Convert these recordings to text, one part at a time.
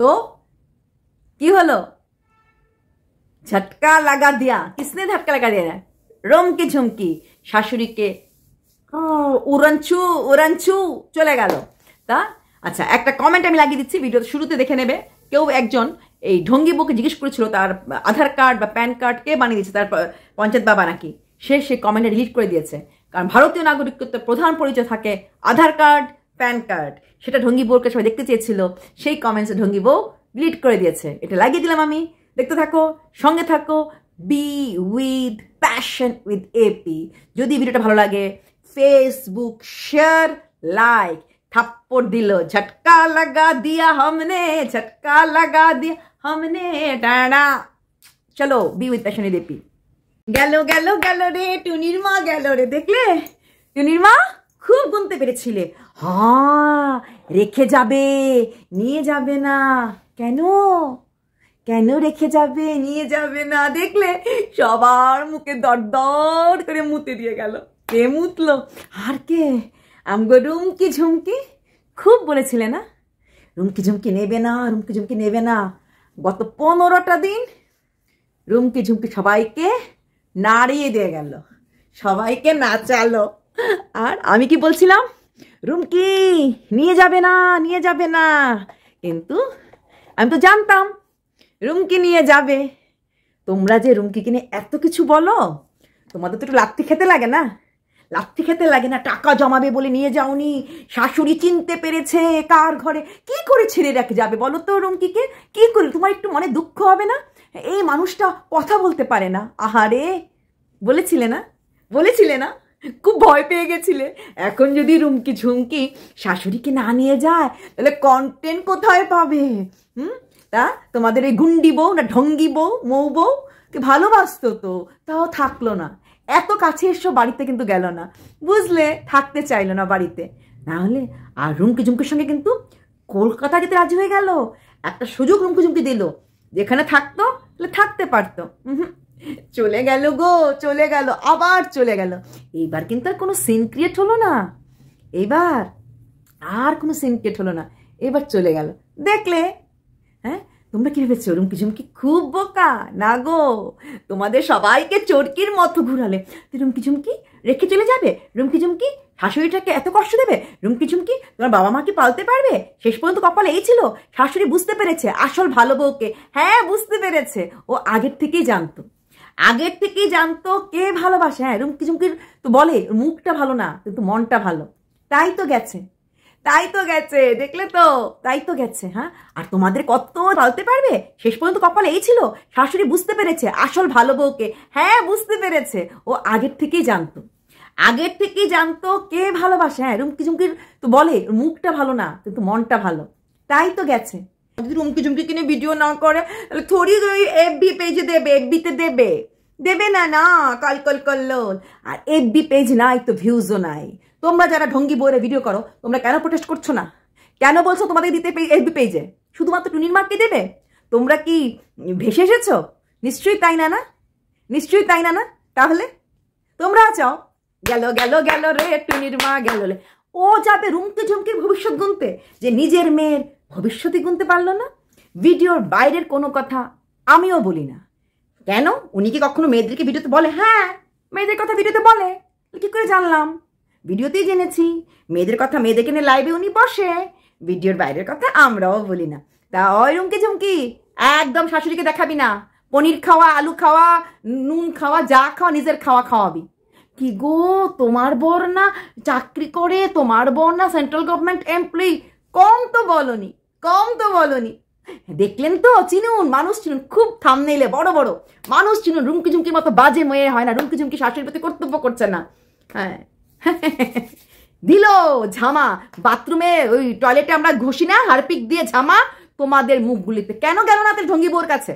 তো কি হলো ঝটকা লাগা দিয়া কিসনে ঝটকা লাগা দিয়া রমকি ঝুমকি শাশুড়িকে উড়ানছু উড়ানছু চলে গেল তা আচ্ছা একটা কমেন্ট আমি লাগিয়ে দিচ্ছি ভিডিওর শুরুতে দেখে নেবে কেউ একজন এই ঢঙ্গি বউকে জিজ্ঞেস করেছিল তার আধার কার্ড বা প্যান কার্ড কে বানিয়ে দিয়েছে তার পঞ্চায়েত বাবা নাকি সে সে কমেন্টে ডিলিট করে দিয়েছে কারণ ভারতীয় নাগরিকত্বের প্রধান পরিচয় থাকে আধার কার্ড প্যান কার্ড সেটা ঢঙ্গি বউকে সবাই দেখতে চেয়েছিল সেই কমেন্টসে ঢঙ্গি বউ ডিলিট করে দিয়েছে এটা লাগিয়ে দিলাম আমি দেখতে থাকো সঙ্গে থাকো be with passion with AP যদি ভিডিওটা ভালো লাগে ফেসবুক শেয়ার লাইক থাপ্পড় দিল ঝটকা লাগা দিয়া हमने ঝটকা লাগা দিয়া हमने ডাড়া চলো be with passion with AP গেল গেল গেল রে টুনির মা গেল রে দেখলে টুনির মা খুব পেরেছিলে হ্যাঁ রেখে যাবে নিয়ে যাবে না কেন কেন রেখে যাবে নিয়ে যাবে না দেখলে সবার মুখে দর করে মুতে দিয়ে গেল কে মুতলো আর কে আমগো রুমকি ঝুমকি খুব বলেছিলে না রুমকি ঝুমকি নেবে না রুমকি ঝুমকি নেবে না গত পনেরোটা দিন রুমকি ঝুমকি সবাইকে নাড়িয়ে দিয়ে গেল সবাইকে নাচালো আর আমি কি বলছিলাম রুমকি নিয়ে যাবে না নিয়ে যাবে না কিন্তু আমি তো জানতাম রুমকি নিয়ে যাবে তোমরা যে রুমকি কিনে এত কিছু বলো তোমাদের তো একটু লাত্তি খেতে লাগে না লাত্তি খেতে লাগে না টাকা জমাবে বলে নিয়ে যাওনি শাশুড়ি চিনতে পেরেছে কার ঘরে কি করে ছেড়ে রেখে যাবে বলো তো রুমকিকে কি করে তোমার একটু মনে দুঃখ হবে না এই মানুষটা কথা বলতে পারে না আহারে বলেছিলে না বলেছিলে না খুব ভয় পেয়ে গেছিলে এখন যদি রুমকি ঝুমকি শাশুড়িকে না নিয়ে যায় তাহলে কন্টেন্ট কোথায় পাবে হুম তা তোমাদের এই গুন্ডি বউ না ঢঙ্গি বউ মৌ বউ কে ভালোবাসতো তো তাও থাকলো না এত কাছে এসো বাড়িতে কিন্তু গেল না বুঝলে থাকতে চাইলো না বাড়িতে না হলে আর রুমকি ঝুমকির সঙ্গে কিন্তু কলকাতা যেতে রাজি হয়ে গেল একটা সুযোগ রুমকি ঝুমকি দিল যেখানে থাকতো তাহলে থাকতে পারতো হুম চলে গেল গো চলে গেল আবার চলে গেল এইবার কিন্তু আর কোনো সিন ক্রিয়েট হলো না এইবার আর কোনো সিন ক্রিয়েট হলো না এবার চলে গেল দেখলে হ্যাঁ তোমরা কীভাবে ভেবেছো ঝুমকি খুব বোকা না গো তোমাদের সবাইকে চরকির মতো ঘুরালে রুমকি ঝুমকি রেখে চলে যাবে রুমকি ঝুমকি শাশুড়িটাকে এত কষ্ট দেবে রুমকি ঝুমকি তোমার বাবা মাকে পালতে পারবে শেষ পর্যন্ত কপাল এই ছিল শাশুড়ি বুঝতে পেরেছে আসল ভালো বউকে হ্যাঁ বুঝতে পেরেছে ও আগের থেকেই জানতো আগের থেকেই জানতো কে ভালোবাসে হ্যাঁ এরকম কিছুমকির তো বলে মুখটা ভালো না কিন্তু মনটা ভালো তাই তো গেছে তাই তো গেছে দেখলে তো তাই তো গেছে হ্যাঁ আর তোমাদের কত বলতে পারবে শেষ পর্যন্ত কপাল এই ছিল শাশুড়ি বুঝতে পেরেছে আসল ভালো বউকে হ্যাঁ বুঝতে পেরেছে ও আগের থেকেই জানতো আগের থেকেই জানতো কে ভালোবাসে হ্যাঁ এরকম কিছুমকির তো বলে মুখটা ভালো না কিন্তু মনটা ভালো তাই তো গেছে যদি রুমকি ঝুমকি কিনে ভিডিও না করে তাহলে থোড়ি ওই এফবি পেজে দেবে এফবিতে দেবে দেবে না না কল কল করলো আর এফবি পেজ নাই তো ভিউজও নাই তোমরা যারা ঢঙ্গি বইরে ভিডিও করো তোমরা কেন প্রোটেস্ট করছো না কেন বলছো তোমাদের দিতে এফবি পেজে শুধুমাত্র টুনির মার্কে দেবে তোমরা কি ভেসে এসেছো নিশ্চয়ই তাই না না নিশ্চয়ই তাই না না তাহলে তোমরা চাও গেল গেল গেল রে টুনির মা গেল ও যাবে রুমকে ঝুমকে ভবিষ্যৎ গুনতে যে নিজের মেয়ের ভবিষ্যতে গুনতে পারল না ভিডিওর বাইরের কোনো কথা আমিও বলি না কেন উনি কি কখনো মেয়েদেরকে ভিডিওতে বলে হ্যাঁ মেয়েদের কথা ভিডিওতে বলে কি করে জানলাম ভিডিওতেই জেনেছি মেয়েদের কথা মেয়েদেরকে নিয়ে লাইভে উনি বসে ভিডিওর বাইরের কথা আমরাও বলি না তা ওই রুমকে একদম শাশুড়িকে দেখাবি না পনির খাওয়া আলু খাওয়া নুন খাওয়া যা খাওয়া নিজের খাওয়া খাওয়াবি কি গো তোমার বর না চাকরি করে তোমার বর না সেন্ট্রাল গভর্নমেন্ট এমপ্লয়ি কম তো বলনি কম তো বলনি দেখলেন তো চিনুন মানুষ চিনুন খুব থামনেইলে বড় বড় মানুষ চিনুন রুমকি ঝুমকির মতো বাজে মেয়ে হয় না রুমকি ঝুমকি শাশুড়ির প্রতি কর্তব্য করছে না হ্যাঁ দিল ঝামা বাথরুমে ওই টয়লেটে আমরা ঘষি না হারপিক দিয়ে ঝামা তোমাদের মুখগুলিতে কেন গেল না ঢঙ্গি বোর কাছে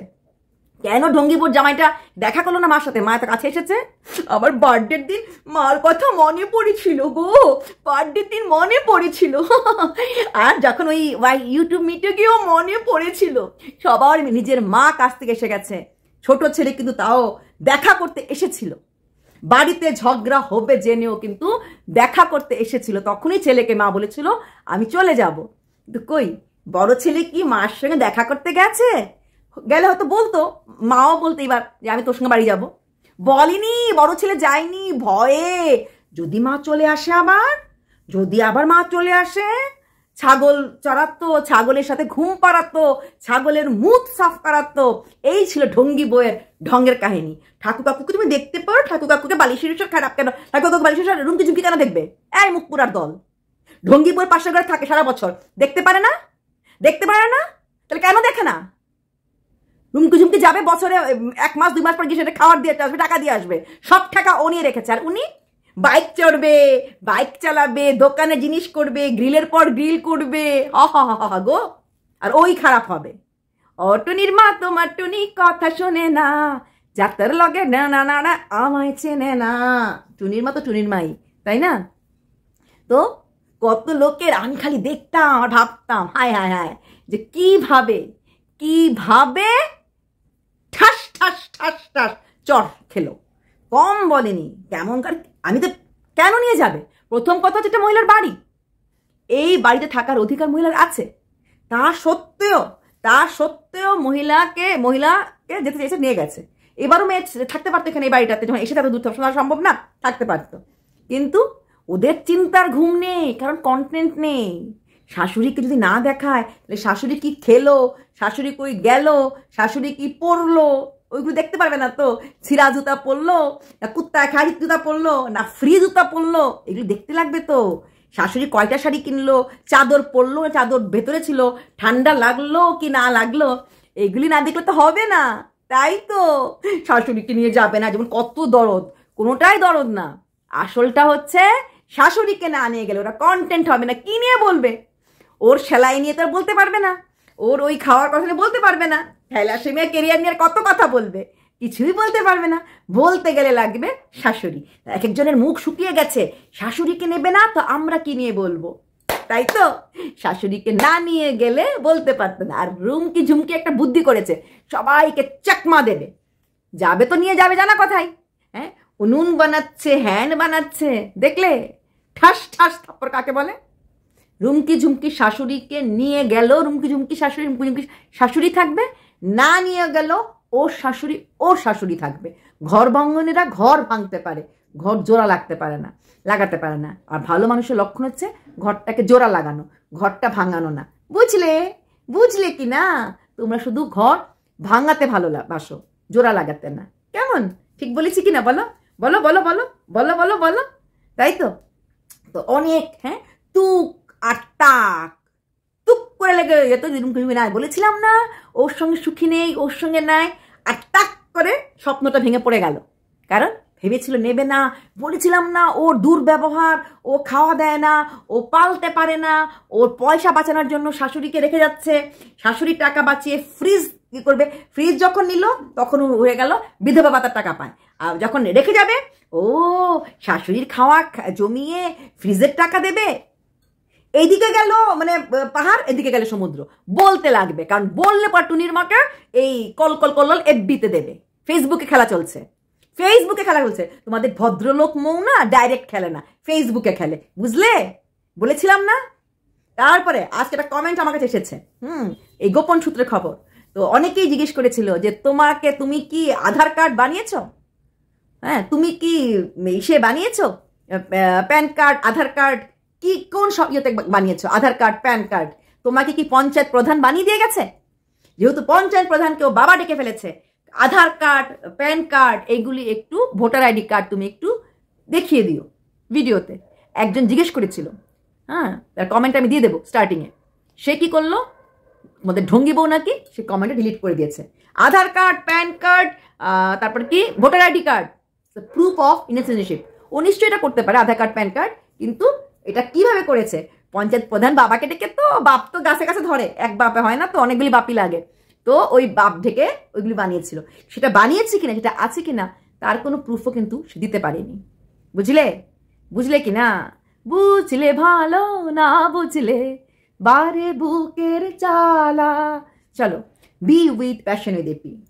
কেন ঢঙ্গিপুর জামাইটা দেখা করলো না মার সাথে মা কাছে এসেছে আবার বার্থডে দিন মার কথা মনে পড়েছিল গো বার্থডে দিন মনে পড়েছিল আর যখন ওই ওয়াই ইউটিউব মিটে গিয়েও মনে পড়েছিল সবার নিজের মা কাছ থেকে এসে গেছে ছোট ছেলে কিন্তু তাও দেখা করতে এসেছিল বাড়িতে ঝগড়া হবে জেনেও কিন্তু দেখা করতে এসেছিল তখনই ছেলেকে মা বলেছিল আমি চলে যাব কই বড় ছেলে কি মার সঙ্গে দেখা করতে গেছে গেলে হয়তো বলতো মাও বলতো এবার যে আমি তোর সঙ্গে বাড়ি যাবো বলিনি বড় ছেলে যায়নি ভয়ে যদি মা চলে আসে আবার যদি আবার মা চলে আসে ছাগল চড়াতো ছাগলের সাথে ঘুম পাড়াতো ছাগলের মুখ সাফ করাতো এই ছিল ঢঙ্গি বইয়ের ঢঙ্গের কাহিনী ঠাকুর কাকুকে তুমি দেখতে পারো ঠাকুর কাকুকে বালিশের খারাপ কেন ঠাকুর কাকু বালিশের উৎসব রুমকে ঝুঁকি কেন দেখবে এই মুখপুরার দল ঢঙ্গি বইয়ের পাশে ঘরে থাকে সারা বছর দেখতে পারে না দেখতে পারে না তাহলে কেন দেখে না রুমকি ঝুমকি যাবে বছরে এক মাস দুই মাস পর গিয়ে খাওয়ার দিয়ে আসবে টাকা দিয়ে আসবে সব টাকা ও নিয়ে রেখেছে আর উনি বাইক চড়বে বাইক চালাবে দোকানে জিনিস করবে গ্রিলের পর গ্রিল করবে অহ গো আর ওই খারাপ হবে অটুনির মা তোমার টুনি কথা শোনে না যাত্রার লগে না না না না আমায় চেনে না টুনির মা তো টুনির মাই তাই না তো কত লোকের আমি খালি দেখতাম আর ভাবতাম হায় হায় হায় যে কিভাবে কিভাবে ঠাস ঠাস ঠাস ঠাস চর খেলো কম বলেনি কেমনকার আমি তো কেন নিয়ে যাবে প্রথম কথা হচ্ছে এটা মহিলার বাড়ি এই বাড়িতে থাকার অধিকার মহিলার আছে তা সত্ত্বেও তা সত্ত্বেও মহিলাকে মহিলাকে যেতে চেয়েছে নিয়ে গেছে এবারও মেয়ে থাকতে পারতো এখানে এই বাড়িটাতে যখন এসে তাদের দূর শোনা সম্ভব না থাকতে পারতো কিন্তু ওদের চিন্তার ঘুম নেই কারণ কন্টেন্ট নেই শাশুড়িকে যদি না দেখায় তাহলে শাশুড়ি কি খেলো শাশুড়ি কই গেল শাশুড়ি কি পরলো ওইগুলো দেখতে পারবে না তো ছিঁড়া জুতা পরলো না কুত্তা খাড়ি জুতা পরলো না ফ্রি জুতা পরলো এগুলো দেখতে লাগবে তো শাশুড়ি কয়টা শাড়ি কিনলো চাদর পরলো চাদর ভেতরে ছিল ঠান্ডা লাগলো কি না লাগলো এগুলি না দেখলে তো হবে না তাই তো শাশুড়িকে নিয়ে যাবে না যেমন কত দরদ কোনোটাই দরদ না আসলটা হচ্ছে শাশুড়িকে না নিয়ে গেলে ওরা কন্টেন্ট হবে না কি নিয়ে বলবে ওর সেলাই নিয়ে তো বলতে পারবে না ওর ওই খাওয়ার কথা বলতে পারবে না মেয়ে কেরিয়ার নিয়ে কত কথা বলবে কিছুই বলতে পারবে না বলতে গেলে লাগবে শাশুড়ি এক একজনের মুখ শুকিয়ে গেছে শাশুড়িকে নেবে না তো আমরা কি নিয়ে বলবো তাই তো শাশুড়িকে না নিয়ে গেলে বলতে পারতো না আর রুমকি ঝুমকি একটা বুদ্ধি করেছে সবাইকে চাকমা দেবে যাবে তো নিয়ে যাবে জানা কথাই হ্যাঁ উনুন বানাচ্ছে হ্যান বানাচ্ছে দেখলে ঠাস ঠাস তারপর কাকে বলে রুমকি ঝুমকি শাশুড়িকে নিয়ে গেল রুমকি ঝুমকি শাশুড়ি রুমকি ঝুমকি শাশুড়ি থাকবে না নিয়ে গেল ওর শাশুড়ি ওর শাশুড়ি থাকবে ঘর ভঙ্গনেরা ঘর ভাঙতে পারে ঘর জোড়া লাগতে পারে না লাগাতে পারে না আর ভালো মানুষের লক্ষণ হচ্ছে ঘরটাকে জোড়া লাগানো ঘরটা ভাঙানো না বুঝলে বুঝলে কি না তোমরা শুধু ঘর ভাঙাতে ভালো বাসো জোড়া লাগাতে না কেমন ঠিক বলেছি কি না বলো বলো বলো বলো বলো বলো বলো তাই তো তো অনেক হ্যাঁ তুক আর তাক তুক করে লেগে যেত দিন ঘুমিয়ে নাই বলেছিলাম না ওর সঙ্গে সুখী নেই ওর সঙ্গে নাই আর তাক করে স্বপ্নটা ভেঙে পড়ে গেল কারণ ভেবেছিল নেবে না বলেছিলাম না ওর দুর্ব্যবহার ও খাওয়া দেয় না ও পালতে পারে না ওর পয়সা বাঁচানোর জন্য শাশুড়িকে রেখে যাচ্ছে শাশুড়ি টাকা বাঁচিয়ে ফ্রিজ কী করবে ফ্রিজ যখন নিল তখন হয়ে গেল বিধবা ভাতার টাকা পায় আর যখন রেখে যাবে ও শাশুড়ির খাওয়া জমিয়ে ফ্রিজের টাকা দেবে এইদিকে গেল মানে পাহাড় এদিকে গেলে সমুদ্র বলতে লাগবে কারণ বললে টুনির মাকে এই কল কল কল এফবিতে দেবে ফেসবুকে খেলা চলছে ফেসবুকে খেলা চলছে তোমাদের ভদ্রলোক মৌ না ডাইরেক্ট খেলে না ফেসবুকে খেলে বুঝলে বলেছিলাম না তারপরে আজকে একটা কমেন্ট আমার কাছে এসেছে হুম এই গোপন সূত্রে খবর তো অনেকেই জিজ্ঞেস করেছিল যে তোমাকে তুমি কি আধার কার্ড বানিয়েছ হ্যাঁ তুমি কি সে বানিয়েছো প্যান কার্ড আধার কার্ড কি কোন সব ইয়েতে বানিয়েছো আধার কার্ড প্যান কার্ড তোমাকে কি পঞ্চায়েত প্রধান বানিয়ে দিয়ে গেছে যেহেতু পঞ্চায়েত প্রধানকেও বাবা ডেকে ফেলেছে আধার কার্ড প্যান কার্ড এইগুলি একটু ভোটার আইডি কার্ড তুমি একটু দেখিয়ে দিও ভিডিওতে একজন জিজ্ঞেস করেছিল হ্যাঁ তার কমেন্ট আমি দিয়ে দেবো স্টার্টিংয়ে সে কি করলো আমাদের ঢঙ্গি বউ নাকি সে কমেন্টে ডিলিট করে দিয়েছে আধার কার্ড প্যান কার্ড তারপর কি voter ID card proof of ইনসিটিউশনশিপ ও নিশ্চয়ই এটা করতে পারে আধার কার্ড প্যান কার্ড কিন্তু এটা কিভাবে করেছে পঞ্চায়েত প্রধান বাবাকে ডেকে তো বাপ তো গাছে গাছে ধরে এক বাপে হয় না তো অনেকগুলি বাপি লাগে তো ওই বাপ ঢেকে ওইগুলি বানিয়েছিল সেটা বানিয়েছে কিনা সেটা আছে কিনা তার কোনো প্রুফও কিন্তু সে দিতে পারেনি বুঝলে বুঝলে কি না বুঝলে ভালো না বুঝলে বারে বুকের চালা চলো be with passion with AP